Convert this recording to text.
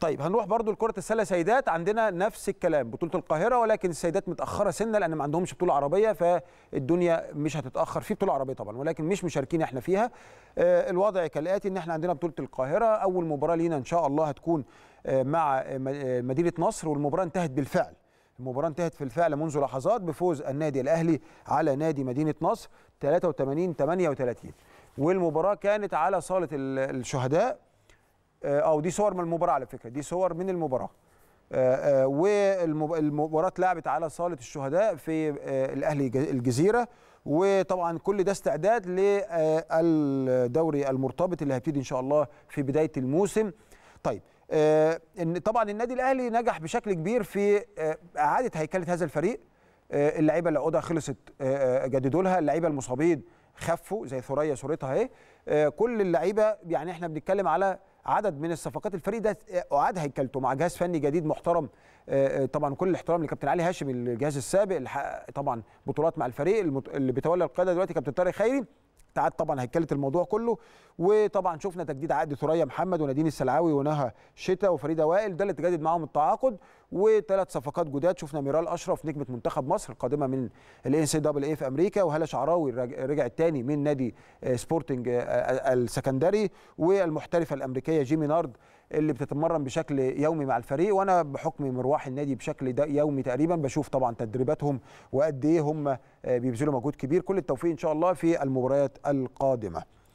طيب هنروح برضو لكره السله سيدات عندنا نفس الكلام بطوله القاهره ولكن السيدات متاخره سنه لان ما عندهمش بطوله عربيه فالدنيا مش هتتاخر في بطوله عربيه طبعا ولكن مش مشاركين احنا فيها آه، الوضع كالاتي ان احنا عندنا بطوله القاهره اول مباراه لينا ان شاء الله هتكون آه، مع آه، مدينه نصر والمباراه انتهت بالفعل المباراة انتهت في الفعل منذ لحظات بفوز النادي الأهلي على نادي مدينة نصر 83 38 والمباراة كانت على صالة الشهداء آه، او دي صور من المباراه على فكره دي صور من المباراه آه، آه، والمباراه اتلعبت على صاله الشهداء في الاهلي الجزيره وطبعا كل ده استعداد للدوري المرتبط اللي هيبتدي ان شاء الله في بدايه الموسم طيب ان طبعا النادي الاهلي نجح بشكل كبير في اعاده هيكله هذا الفريق اللعيبه اللي عقودها خلصت جددوا لها اللعيبه المصابين خفوا زي ثريا صورتها اهي كل اللعيبه يعني احنا بنتكلم على عدد من الصفقات الفريق ده اعاد آه، هيكلته مع جهاز فني جديد محترم آه، آه، طبعا كل الاحترام لكابتن علي هاشم الجهاز السابق اللي حقق طبعا بطولات مع الفريق اللي بيتولى القياده دلوقتي كابتن طارق خيري تعاد طبعا هيكلت الموضوع كله وطبعا شفنا تجديد عقد ثريا محمد ونادين السلعاوي ونهى شتا وفريده وائل ده اللي تجدد معاهم التعاقد وثلاث صفقات جداد شفنا ميرال اشرف نجمه منتخب مصر القادمه من الان سي دبل اي في امريكا وهاله شعراوي رجعت تاني من نادي آه، سبورتنج آه، آه، السكندري والمحترفه الامريكيه جيمي نارد اللي بتتمرن بشكل يومي مع الفريق وانا بحكم مروح النادي بشكل يومي تقريبا بشوف طبعا تدريباتهم وقد ايه هم بيبذلوا مجهود كبير كل التوفيق ان شاء الله في المباريات القادمه